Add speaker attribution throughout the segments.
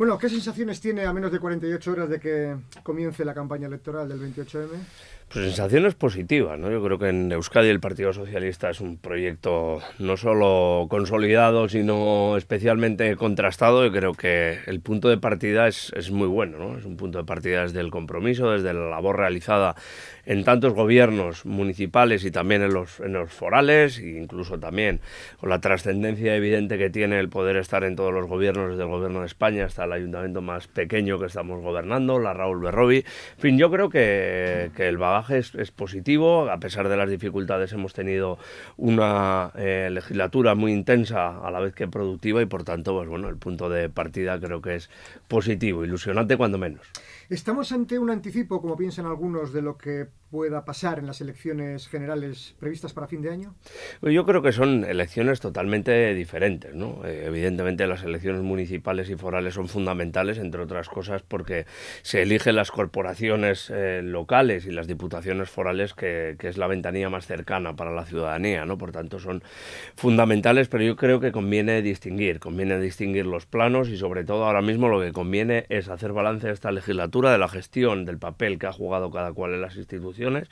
Speaker 1: Bueno, ¿qué sensaciones tiene a menos de 48 horas de que comience la campaña electoral del 28M?
Speaker 2: Pues sensaciones positivas, ¿no? Yo creo que en Euskadi el Partido Socialista es un proyecto no solo consolidado, sino especialmente contrastado. Yo creo que el punto de partida es, muy bueno, ¿no? Es un punto de partida desde el compromiso, desde la labor realizada en tantos gobiernos municipales y también en los, en los forales, e incluso también con la trascendencia evidente que tiene el poder estar en todos los gobiernos, desde el Gobierno de España hasta ayuntamiento más pequeño que estamos gobernando, la Raúl Berrobi. En fin, yo creo que, el bagaje es, positivo, a pesar de las dificultades hemos tenido una eh, legislatura muy intensa a la vez que productiva y por tanto, pues bueno, el punto de partida creo que es positivo, ilusionante cuando menos.
Speaker 1: Estamos ante un anticipo, como piensan algunos, de lo que pueda pasar en las elecciones generales previstas para fin de año?
Speaker 2: Pues yo creo que son elecciones totalmente diferentes. Eh, evidentemente las elecciones municipales y forales son fundamentales, entre otras cosas, porque se eligen las corporaciones eh, locales y las diputaciones forales, que, es la ventanilla más cercana para la ciudadanía, ¿no? Por tanto, son fundamentales, pero yo creo que conviene distinguir, conviene distinguir los planos y sobre todo ahora mismo lo que conviene es hacer balance de esta legislatura, de la gestión, del papel que ha jugado cada cual en las instituciones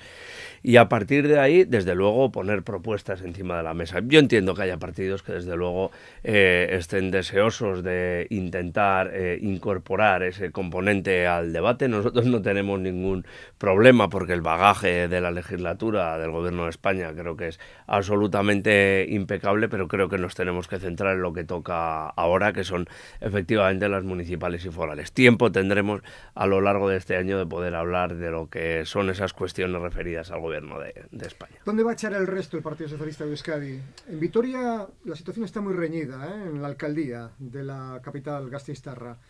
Speaker 2: y a partir de ahí, desde luego, poner propuestas encima de la mesa. Yo entiendo que haya partidos que desde luego eh, estén deseosos de intentar eh, incorporar ese componente al debate. Nosotros no tenemos ningún problema porque el bagaje de la legislatura del Gobierno de España creo que es absolutamente impecable, pero creo que nos tenemos que centrar en lo que toca ahora, que son efectivamente las municipales y forales. Tiempo tendremos a lo largo de este año de poder hablar de lo que son esas cuestiones referidas al Gobierno de, España.
Speaker 1: ¿Dónde va a echar el resto el Partido Socialista de Euskadi? En Vitoria la situación está muy reñida, ¿eh? en la alcaldía de la capital gastista Gracias.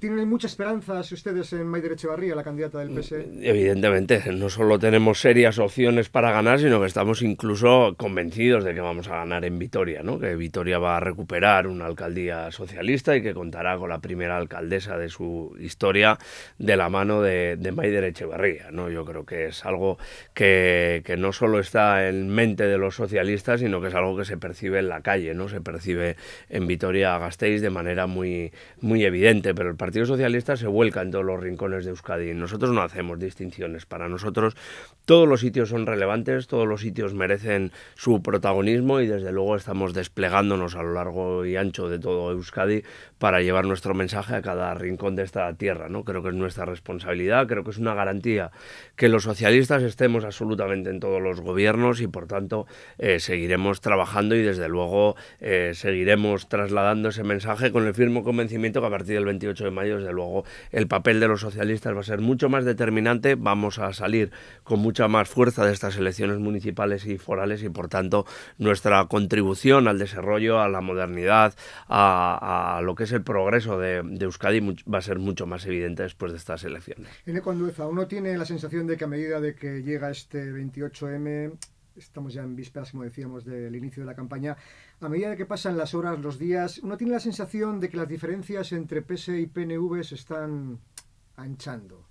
Speaker 1: ¿Tienen mucha esperanza ustedes en Maider Echevarría, la candidata del PSE?
Speaker 2: Mm, evidentemente, no solo tenemos serias opciones para ganar, sino que estamos incluso convencidos de que vamos a ganar en Vitoria, ¿no? que Vitoria va a recuperar una alcaldía socialista y que contará con la primera alcaldesa de su historia de la mano de, de Maider Echevarría. ¿no? Yo creo que es algo que, no solo está en mente de los socialistas, sino que es algo que se percibe en la calle, no se percibe en Vitoria-Gasteiz de manera muy evidente pero el Partido Socialista se vuelca en todos los rincones de Euskadi. Nosotros no hacemos distinciones. Para nosotros todos los sitios son relevantes, todos los sitios merecen su protagonismo y desde luego estamos desplegándonos a lo largo y ancho de todo Euskadi para llevar nuestro mensaje a cada rincón de esta tierra. ¿no? Creo que es nuestra responsabilidad, creo que es una garantía que los socialistas estemos absolutamente en todos los gobiernos y por tanto eh, seguiremos trabajando y desde luego eh, seguiremos trasladando ese mensaje con el firme convencimiento que a partir del 20 28 de mayo, desde luego, el papel de los socialistas va a ser mucho más determinante. Vamos a salir con mucha más fuerza de estas elecciones municipales y forales y, por tanto, nuestra contribución al desarrollo, a la modernidad, a, lo que es el progreso de, Euskadi va a ser mucho más evidente después de estas elecciones.
Speaker 1: uno tiene la sensación de que a medida de que llega este 28M estamos ya en vísperas, como decíamos, del inicio de la campaña, a medida que pasan las horas, los días, uno tiene la sensación de que las diferencias entre PS e y PNV se están anchando.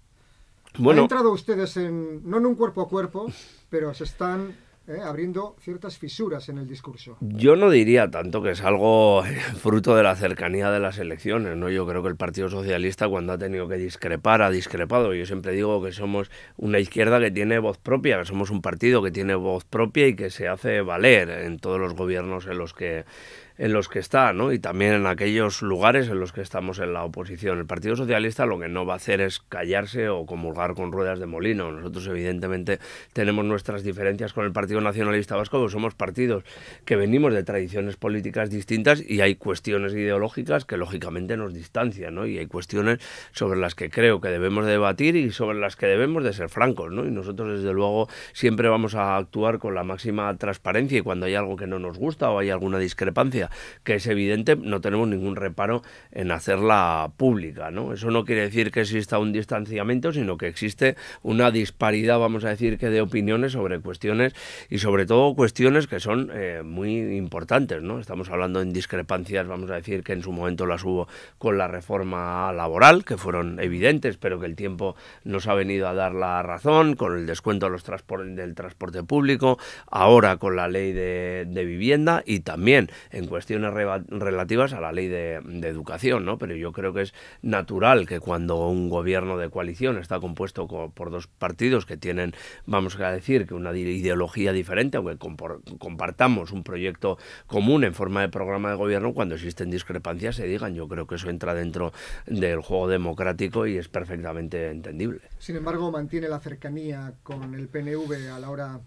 Speaker 1: Bueno, ¿Han entrado ustedes en, no en un cuerpo a cuerpo, pero se están ¿eh? abriendo ciertas fisuras en el discurso.
Speaker 2: Yo no diría tanto que es algo eh, fruto de la cercanía de las elecciones, ¿no? Yo creo que el Partido Socialista cuando ha tenido que discrepar ha discrepado. Yo siempre digo que somos una izquierda que tiene voz propia, que somos un partido que tiene voz propia y que se hace valer en todos los gobiernos en los que en los que está, ¿no? Y también en aquellos lugares en los que estamos en la oposición. El Partido Socialista lo que no va a hacer es callarse o comulgar con ruedas de molino. Nosotros evidentemente tenemos nuestras diferencias con el Partido Nacionalista Vasco, porque somos partidos que venimos de tradiciones políticas distintas y hay cuestiones ideológicas que lógicamente nos distancian, ¿no? Y hay cuestiones sobre las que creo que debemos debatir y sobre las que debemos de ser francos, Y nosotros desde luego siempre vamos a actuar con la máxima transparencia y cuando hay algo que no nos gusta o hay alguna discrepancia que es evidente, no tenemos ningún reparo en hacerla pública. ¿no? Eso no quiere decir que exista un distanciamiento, sino que existe una disparidad, vamos a decir, que de opiniones sobre cuestiones y sobre todo cuestiones que son eh, muy importantes. ¿no? Estamos hablando en discrepancias, vamos a decir, que en su momento las hubo con la reforma laboral, que fueron evidentes, pero que el tiempo nos ha venido a dar la razón, con el descuento los del transporte público, ahora con la ley de, de vivienda y también en cuestiones cuestiones relativas a la ley de, educación, ¿no? Pero yo creo que es natural que cuando un gobierno de coalición está compuesto por dos partidos que tienen, vamos a decir, que una ideología diferente, aunque compartamos un proyecto común en forma de programa de gobierno, cuando existen discrepancias se digan. Yo creo que eso entra dentro del juego democrático y es perfectamente entendible.
Speaker 1: Sin embargo, mantiene la cercanía con el PNV a la hora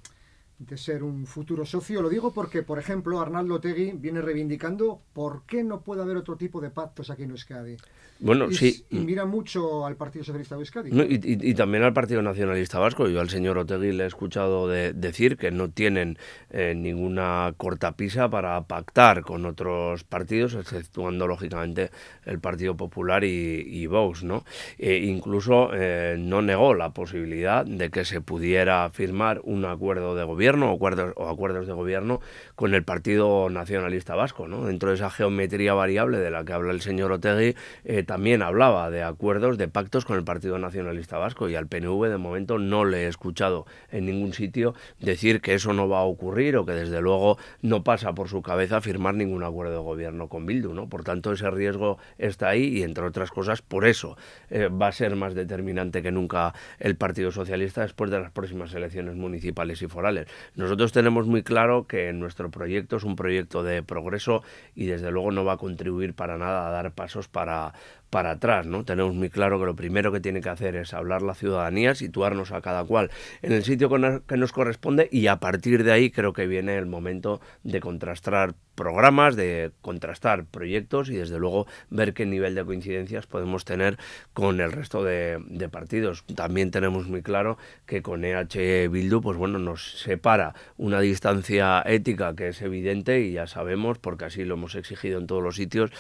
Speaker 1: ser un futuro socio. Lo digo porque, por ejemplo, Arnaldo Otegi viene reivindicando por qué no puede haber otro tipo de pactos aquí en Euskadi.
Speaker 2: Bueno, y, sí.
Speaker 1: Mm. mira mucho al Partido Socialista de Euskadi.
Speaker 2: y, también al Partido Nacionalista Vasco. Yo al señor Otegui le he escuchado de, decir que no tienen eh, ninguna cortapisa para pactar con otros partidos, exceptuando lógicamente el Partido Popular y, Vox. ¿no? E incluso eh, no negó la posibilidad de que se pudiera firmar un acuerdo de gobierno o acuerdos, de gobierno con el Partido Nacionalista Vasco. ¿no? Dentro de esa geometría variable de la que habla el señor Otegui, eh, también hablaba de acuerdos, de pactos con el Partido Nacionalista Vasco y al PNV de momento no le he escuchado en ningún sitio decir que eso no va a ocurrir o que desde luego no pasa por su cabeza firmar ningún acuerdo de gobierno con Bildu. ¿no? Por tanto, ese riesgo está ahí y entre otras cosas por eso eh, va a ser más determinante que nunca el Partido Socialista después de las próximas elecciones municipales y forales. Nosotros tenemos muy claro que nuestro proyecto es un proyecto de progreso y desde luego no va a contribuir para nada a dar pasos para, para atrás, ¿no? Tenemos muy claro que lo primero que tiene que hacer es hablar la ciudadanía, situarnos a cada cual en el sitio que nos corresponde y a partir de ahí creo que viene el momento de contrastar programas, de contrastar proyectos y desde luego ver qué nivel de coincidencias podemos tener con el resto de, partidos. También tenemos muy claro que con EH Bildu, pues bueno, nos separa una distancia ética que es evidente y ya sabemos, porque así lo hemos exigido en todos los sitios,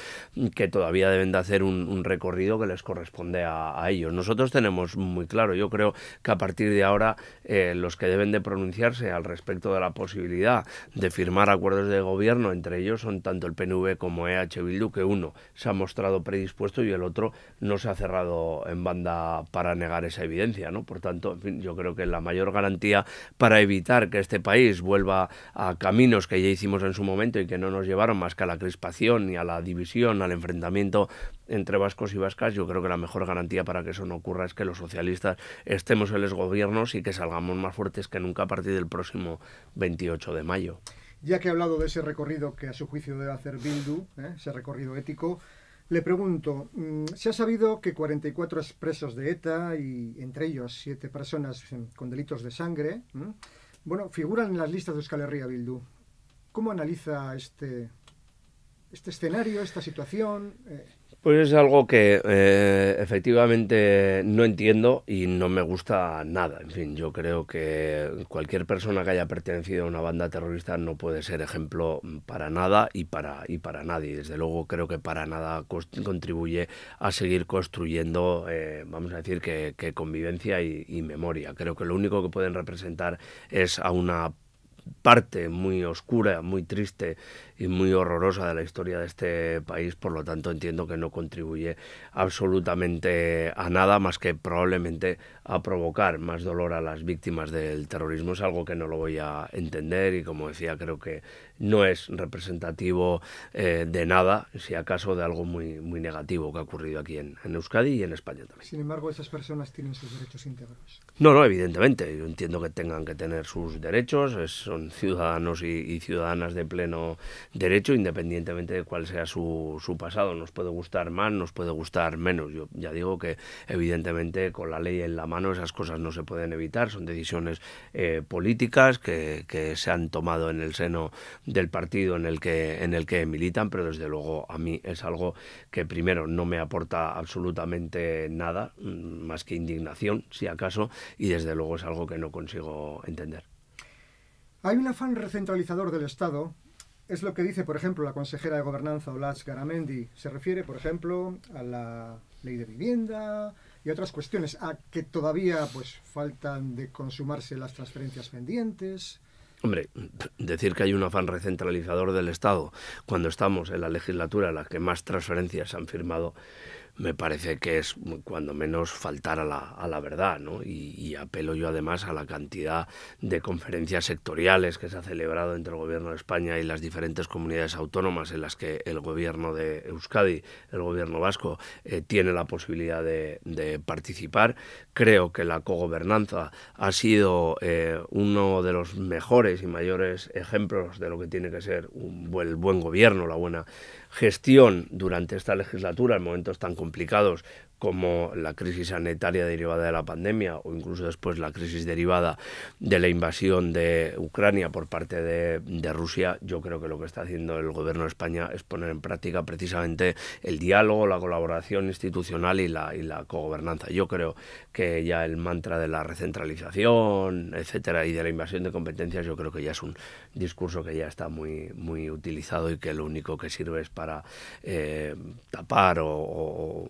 Speaker 2: que todavía deben de hacer un recorrido que les corresponde a, ellos. Nosotros tenemos muy claro, yo creo que a partir de ahora eh, los que deben de pronunciarse al respecto de la posibilidad de firmar acuerdos de gobierno entre ellos son tanto el PNV como EH Bildu, que uno se ha mostrado predispuesto y el otro no se ha cerrado en banda para negar esa evidencia. ¿no? Por tanto, yo creo que la mayor garantía para evitar que este país vuelva a caminos que ya hicimos en su momento y que no nos llevaron más que a la crispación y a la división, al enfrentamiento entre vascos y vascas, yo creo que la mejor garantía para que eso no ocurra es que los socialistas estemos en los gobiernos y que salgamos más fuertes que nunca a partir del próximo 28 de mayo.
Speaker 1: Ya que ha hablado de ese recorrido que a su juicio debe hacer Bildu, ¿eh? ese recorrido ético, le pregunto, mm, se ha sabido que 44 expresos de ETA y entre ellos siete personas mm, con delitos de sangre, bueno, figuran en las listas de Euskal Bildu. ¿Cómo analiza este, este escenario, esta situación? Eh,
Speaker 2: pues es algo que eh, efectivamente no entiendo y no me gusta nada. En fin, yo creo que cualquier persona que haya pertenecido a una banda terrorista no puede ser ejemplo para nada y para, y para nadie. Desde luego creo que para nada contribuye a seguir construyendo, eh, vamos a decir, que, convivencia y, y memoria. Creo que lo único que pueden representar es a una parte muy oscura, muy triste y muy horrorosa de la historia de este país, por lo tanto entiendo que no contribuye absolutamente a nada más que probablemente a provocar más dolor a las víctimas del terrorismo. Es algo que no lo voy a entender y como decía creo que no es representativo eh, de nada, si acaso de algo muy, muy negativo que ha ocurrido aquí en, Euskadi y en España
Speaker 1: también. Sin embargo, esas personas tienen sus derechos íntegros.
Speaker 2: No, no, evidentemente. Yo entiendo que tengan que tener sus derechos, son ciudadanos y, y ciudadanas de pleno derecho, independientemente de cuál sea su, su pasado. Nos puede gustar más, nos puede gustar menos. Yo ya digo que evidentemente con la ley en la mano esas cosas no se pueden evitar, son decisiones eh, políticas que, se han tomado en el seno del partido en el que en el que militan, pero desde luego a mí es algo que primero no me aporta absolutamente nada mm, más que indignación, si acaso, y desde luego es algo que no consigo entender.
Speaker 1: Hay un afán recentralizador del Estado es lo que dice, por ejemplo, la consejera de Gobernanza, Olaz Garamendi. Se refiere, por ejemplo, a la ley de vivienda y otras cuestiones, a que todavía pues faltan de consumarse las transferencias pendientes.
Speaker 2: Hombre, decir que hay un afán recentralizador del Estado cuando estamos en la legislatura en la que más transferencias han firmado me parece que es cuando menos faltar a la, verdad, ¿no? Y, apelo yo además a la cantidad de conferencias sectoriales que se ha celebrado entre el Gobierno de España y las diferentes comunidades autónomas en las que el Gobierno de Euskadi, el Gobierno vasco, eh, tiene la posibilidad de, participar. Creo que la cogobernanza ha sido eh, uno de los mejores y mayores ejemplos de lo que tiene que ser un buen, buen gobierno, la buena gestión durante esta legislatura, en momentos tan complicados complicados como la crisis sanitaria derivada de la pandemia o incluso después la crisis derivada de la invasión de Ucrania por parte de, Rusia, yo creo que lo que está haciendo el gobierno de España es poner en práctica precisamente el diálogo, la colaboración institucional y la, y la cogobernanza. Yo creo que ya el mantra de la recentralización, etcétera, y de la invasión de competencias, yo creo que ya es un, discurso que ya está muy, muy utilizado y que lo único que sirve es para eh, tapar o,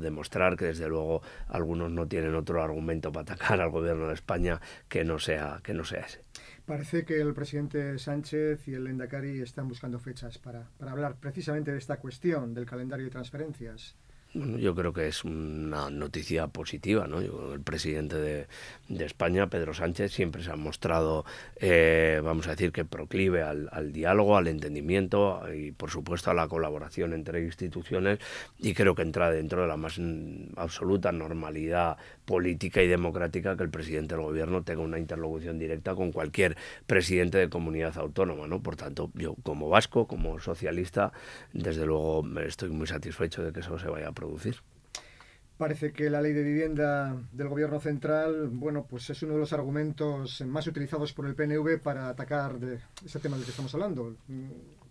Speaker 2: demostrar que desde luego algunos no tienen otro argumento para atacar al gobierno de España que no sea, que no sea ese.
Speaker 1: Parece que el presidente Sánchez y el Endacari están buscando fechas para, para hablar precisamente de esta cuestión del calendario de transferencias
Speaker 2: yo creo que es una noticia positiva, ¿no? el presidente de, España, Pedro Sánchez, siempre se ha mostrado, eh, vamos a decir, que proclive al, diálogo, al entendimiento y, por supuesto, a la colaboración entre instituciones y creo que entra dentro de la más absoluta normalidad política y democrática que el presidente del gobierno tenga una interlocución directa con cualquier presidente de comunidad autónoma, ¿no? Por tanto, yo como vasco, como socialista, desde luego estoy muy satisfecho de que eso se vaya a
Speaker 1: Parece que la ley de vivienda del gobierno central, bueno, pues es uno de los argumentos más utilizados por el PNV para atacar de ese tema del que estamos hablando.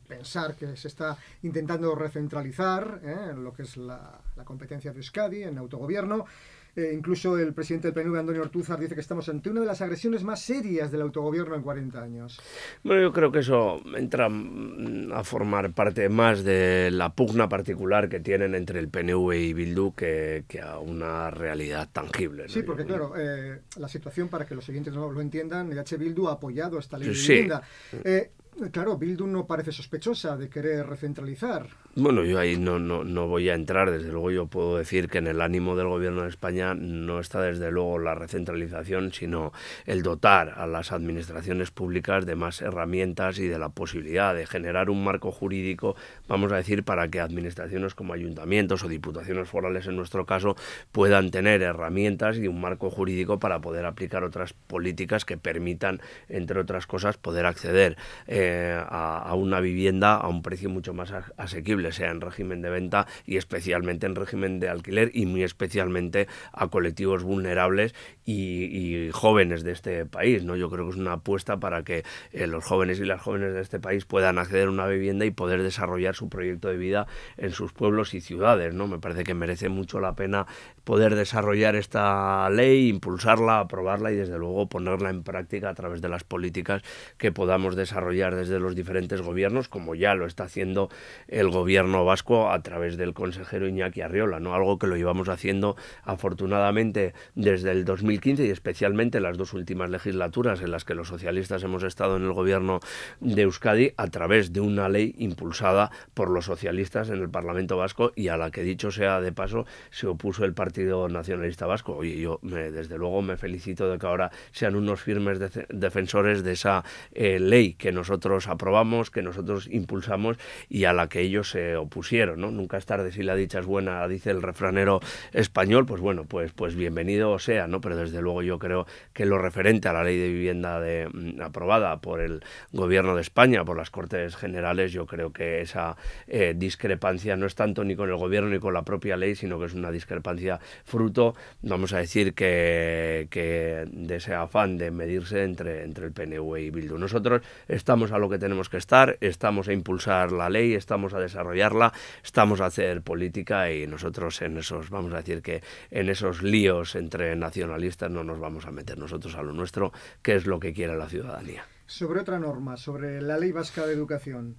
Speaker 1: Pensar que se está intentando recentralizar ¿eh? lo que es la, la competencia de Euskadi en autogobierno. Eh, incluso el presidente del PNV, Antonio Ortúzar, dice que estamos ante una de las agresiones más serias del autogobierno en 40 años.
Speaker 2: Bueno, yo creo que eso entra mm, a formar parte más de la pugna particular que tienen entre el PNV y Bildu que, a una realidad tangible. Sí, porque claro,
Speaker 1: eh, la situación, para que los siguientes no lo entiendan, H. Bildu ha apoyado esta ley de vivienda. Eh, eh, claro, Bildu no parece sospechosa de querer recentralizar.
Speaker 2: Bueno, yo ahí no, no, voy a entrar. Desde luego yo puedo decir que en el ánimo del gobierno de España no está desde luego la recentralización, sino el dotar a las administraciones públicas de más herramientas y de la posibilidad de generar un marco jurídico, vamos a decir, para que administraciones como ayuntamientos o diputaciones forales en nuestro caso puedan tener herramientas y un marco jurídico para poder aplicar otras políticas que permitan, entre otras cosas, poder acceder. Eh, eh, a, una vivienda a un precio mucho más asequible, sea en régimen de venta y especialmente en régimen de alquiler y muy especialmente a colectivos vulnerables y, jóvenes de este país. ¿no? Yo creo que es una apuesta para que eh, los jóvenes y las jóvenes de este país puedan acceder a una vivienda y poder desarrollar su proyecto de vida en sus pueblos y ciudades. ¿no? Me parece que merece mucho la pena poder desarrollar esta ley, impulsarla, aprobarla y desde luego ponerla en práctica a través de las políticas que podamos desarrollar desde los diferentes gobiernos, como ya lo está haciendo el gobierno vasco a través del consejero Iñaki Arriola, ¿no? Algo que lo llevamos haciendo afortunadamente desde el 2015 y especialmente las dos últimas legislaturas en las que los socialistas hemos estado en el gobierno de Euskadi a través de una ley impulsada por los socialistas en el Parlamento Vasco y a la que dicho sea de paso se opuso el Partido Nacionalista Vasco. Y yo desde luego me felicito de que ahora sean unos firmes defensores de esa eh, ley que nosotros nosotros aprobamos, que nosotros impulsamos y a la que ellos se opusieron. Nunca es tarde si la dicha es buena, dice el refranero español, pues bueno, pues, pues bienvenido sea, ¿no? pero desde luego yo creo que lo referente a la ley de vivienda de, mm, aprobada por el Gobierno de España, por las Cortes Generales, yo creo que esa eh, discrepancia no es tanto ni con el Gobierno ni con la propia ley, sino que es una discrepancia fruto, vamos a decir, que, que de ese afán de medirse entre, entre el PNV y Bildu. Nosotros estamos a lo que tenemos que estar, estamos a impulsar la ley, estamos a desarrollarla, estamos a hacer política y nosotros en esos, vamos a decir que en esos líos entre nacionalistas no nos vamos a meter nosotros a lo nuestro, que es lo que quiere la ciudadanía.
Speaker 1: Sobre otra norma, sobre la ley vasca de educación.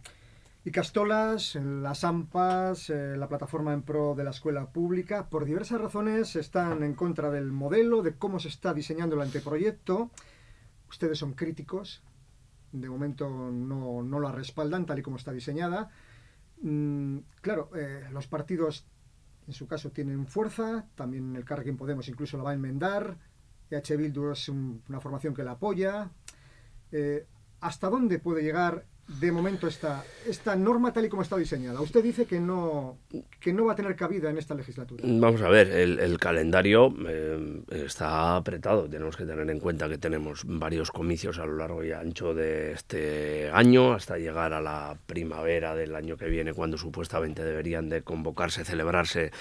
Speaker 1: Y Castolas, las AMPAs, eh, la plataforma en pro de la escuela pública, por diversas razones están en contra del modelo, de cómo se está diseñando el anteproyecto. Ustedes son críticos, de momento no, la respaldan tal y como está diseñada. Mm, claro, eh, los partidos en su caso tienen fuerza, también el Carrequín Podemos incluso la va a enmendar, EH Bildu es una formación que la apoya. Eh, ¿Hasta dónde puede llegar de momento esta, esta norma tal y como está diseñada? Usted dice que no, que no va a tener cabida en esta legislatura.
Speaker 2: Mm, vamos a ver, el, el calendario eh, está apretado. Tenemos que tener en cuenta que tenemos varios comicios a lo largo y ancho de este año, hasta llegar a la primavera del año que viene, cuando supuestamente deberían de convocarse, celebrarse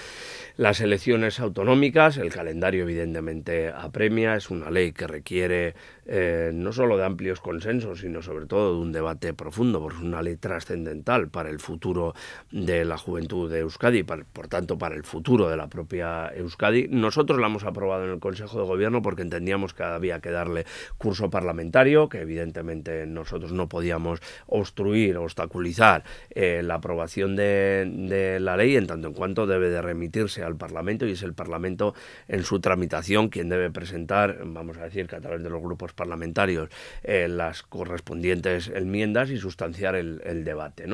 Speaker 2: las elecciones autonómicas. El calendario evidentemente apremia, es una ley que requiere eh, no solo de amplios consensos, sino sobre todo de un debate profundo es una ley trascendental para el futuro de la juventud de Euskadi, y por tanto para el futuro de la propia Euskadi. Nosotros la hemos aprobado en el Consejo de Gobierno porque entendíamos que había que darle curso parlamentario, que evidentemente nosotros no podíamos obstruir, obstaculizar eh, la aprobación de, la ley en tanto en cuanto debe de remitirse al Parlamento y es el Parlamento en su tramitación quien debe presentar, vamos a decir que a través de los grupos parlamentarios, eh, las correspondientes enmiendas y sustanciar el, debate.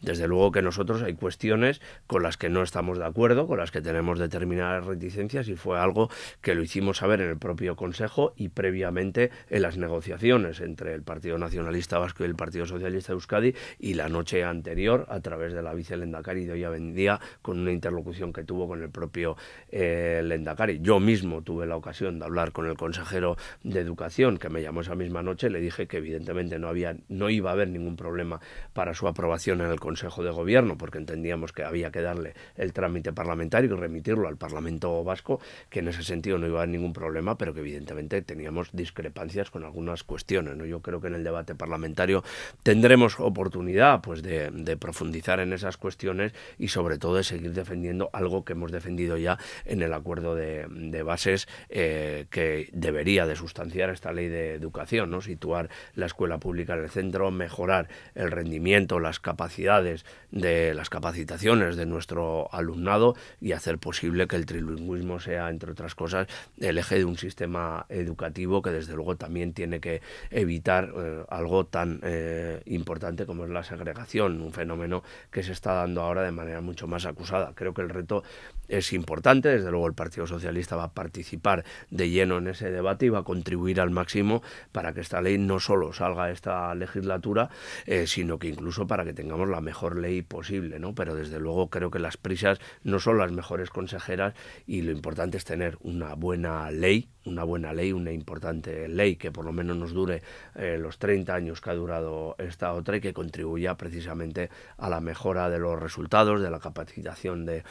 Speaker 2: Desde luego que nosotros hay cuestiones con las que no estamos de acuerdo, con las que tenemos determinadas reticencias y fue algo que lo hicimos saber en el propio Consejo y previamente en las negociaciones entre el Partido Nacionalista Vasco y el Partido Socialista de Euskadi y la noche anterior a través de la vice vicelendacari de hoy a vendía con una interlocución que tuvo con el propio eh, Lendakari. Yo mismo tuve la ocasión de hablar con el consejero de Educación que me llamó esa misma noche, le dije que evidentemente no había no iba a haber ningún problema para su aprobación en el Consejo de Gobierno, porque entendíamos que había que darle el trámite parlamentario y remitirlo al Parlamento vasco, que en ese sentido no iba a haber ningún problema, pero que evidentemente teníamos discrepancias con algunas cuestiones. Yo creo que en el debate parlamentario tendremos oportunidad pues, de, profundizar en esas cuestiones y sobre todo de seguir defendiendo algo que hemos defendido ya en el acuerdo de, bases eh, que debería de sustanciar esta ley de educación, ¿no? situar la escuela pública en el centro, mejorar el rendimiento, las capacidades de las capacitaciones de nuestro alumnado y hacer posible que el trilingüismo sea, entre otras cosas, el eje de un sistema educativo que desde luego también tiene que evitar eh, algo tan eh, importante como es la segregación, un fenómeno que se está dando ahora de manera mucho más acusada. Creo que el reto es importante, desde luego el Partido Socialista va a participar de lleno en ese debate y va a contribuir al máximo para que esta ley no solo salga esta legislatura, eh, sino que incluso para que tengamos la mejor ley posible, ¿no? Pero desde luego creo que las prisas no son las mejores consejeras y lo importante es tener una buena ley, una buena ley, una importante ley que por lo menos nos dure eh, los 30 años que ha durado esta otra y que contribuya precisamente a la mejora de los resultados, de la capacitación de,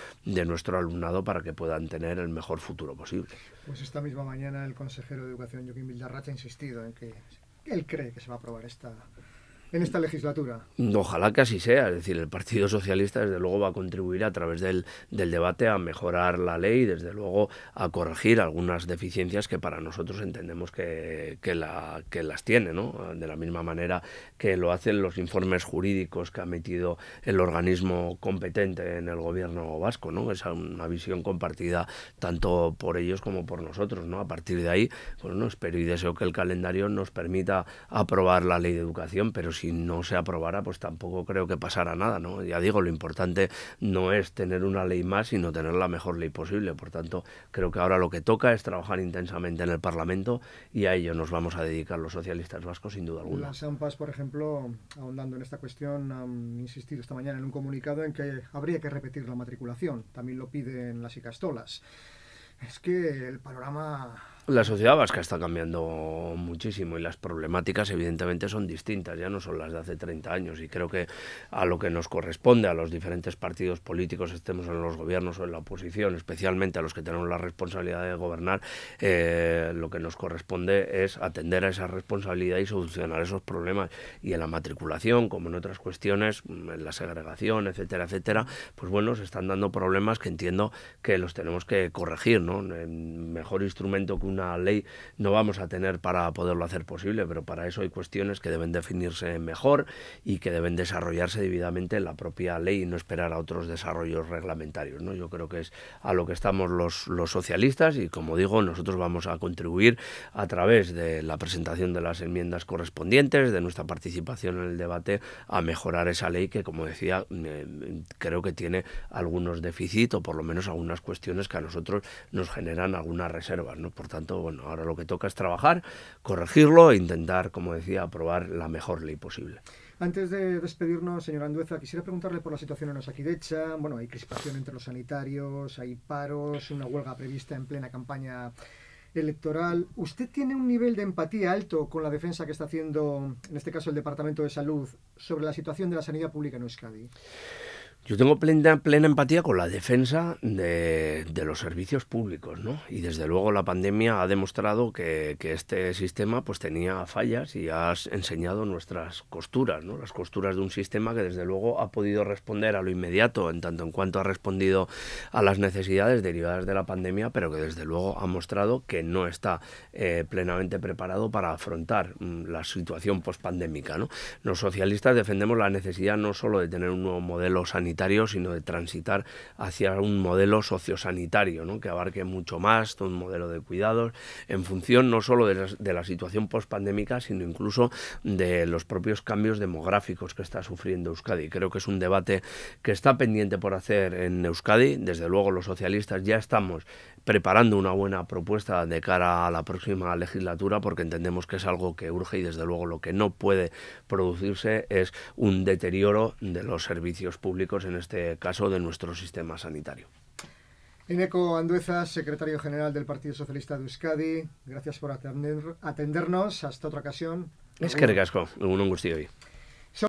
Speaker 2: nuestro alumnado para que puedan tener el mejor futuro posible.
Speaker 1: Pues esta misma mañana el consejero de Educación, Joaquín Vildarracha, ha insistido en que él cree que se va a aprobar esta en esta legislatura.
Speaker 2: Ojalá que así sea. Es decir, el Partido Socialista, desde luego, va a contribuir a través del, del debate a mejorar la ley y, desde luego, a corregir algunas deficiencias que para nosotros entendemos que, que, la, que las tiene, ¿no? De la misma manera que lo hacen los informes jurídicos que ha metido el organismo competente en el gobierno vasco, ¿no? Es una visión compartida tanto por ellos como por nosotros, ¿no? A partir de ahí, pues, bueno, espero y deseo que el calendario nos permita aprobar la ley de educación, pero si no se aprobara, pues tampoco creo que pasara nada, ¿no? Ya digo, lo importante no es tener una ley más, sino tener la mejor ley posible. Por tanto, creo que ahora lo que toca es trabajar intensamente en el Parlamento y a ello nos vamos a dedicar los socialistas vascos, sin duda alguna. Las
Speaker 1: AMPAs, por ejemplo, ahondando en esta cuestión, han insistido esta mañana en un comunicado en que habría que repetir la matriculación. También lo piden las Icastolas. Es que el panorama
Speaker 2: la sociedad vasca está cambiando muchísimo y las problemáticas evidentemente son distintas, ya no son las de hace 30 años y creo que a lo que nos corresponde a los diferentes partidos políticos, estemos en los gobiernos o en la oposición, especialmente a los que tenemos la responsabilidad de gobernar, eh, lo que nos corresponde es atender a esa responsabilidad y solucionar esos problemas. Y en la matriculación, como en otras cuestiones, en la segregación, etcétera, etcétera, pues bueno, se están dando problemas que entiendo que los tenemos que corregir, ¿no? mejor instrumento una ley no vamos a tener para poderlo hacer posible, pero para eso hay cuestiones que deben definirse mejor y que deben desarrollarse debidamente en la propia ley y no esperar a otros desarrollos reglamentarios. ¿no? Yo creo que es a lo que estamos los, los socialistas y, como digo, nosotros vamos a contribuir a través de la presentación de las enmiendas correspondientes, de nuestra participación en el debate, a mejorar esa ley que, como decía, em, creo que tiene algunos déficits o por lo menos algunas cuestiones que a nosotros nos generan algunas reservas. ¿no? Por tanto, bueno, ahora lo que toca es trabajar, corregirlo e intentar, como decía, aprobar la mejor ley posible.
Speaker 1: Antes de despedirnos, señor Andueza, quisiera preguntarle por la situación en Osakidecha. Bueno, hay crispación entre los sanitarios, hay paros, una huelga prevista en plena campaña electoral. ¿Usted tiene un nivel de empatía alto con la defensa que está haciendo, en este caso, el Departamento de Salud sobre la situación de la sanidad pública en Euskadi?
Speaker 2: Yo tengo plena, plena empatía con la defensa de, los servicios públicos, Y desde luego la pandemia ha demostrado que, este sistema pues tenía fallas y ha enseñado nuestras costuras, Las costuras de un sistema que desde luego ha podido responder a lo inmediato, en tanto en cuanto ha respondido a las necesidades derivadas de la pandemia, pero que desde luego ha mostrado que no está eh, plenamente preparado para afrontar mm, la situación pospandémica, ¿no? Los socialistas defendemos la necesidad no solo de tener un nuevo modelo sanitario, sino de transitar hacia un modelo sociosanitario, ¿no? que abarque mucho más, un modelo de cuidados, en función no solo de la, de la situación pospandémica, sino incluso de los propios cambios demográficos que está sufriendo Euskadi. Creo que es un debate que está pendiente por hacer en Euskadi. Desde luego los socialistas ya estamos preparando una buena propuesta de cara a la próxima legislatura porque entendemos que es algo que urge y desde luego lo que no puede producirse es un deterioro de los servicios públicos, en este caso de nuestro sistema sanitario.
Speaker 1: Ineco Andueza, secretario general del Partido Socialista de Euskadi, gracias por atender, atendernos. Hasta otra ocasión. Es que
Speaker 2: recasco, un angustio hoy.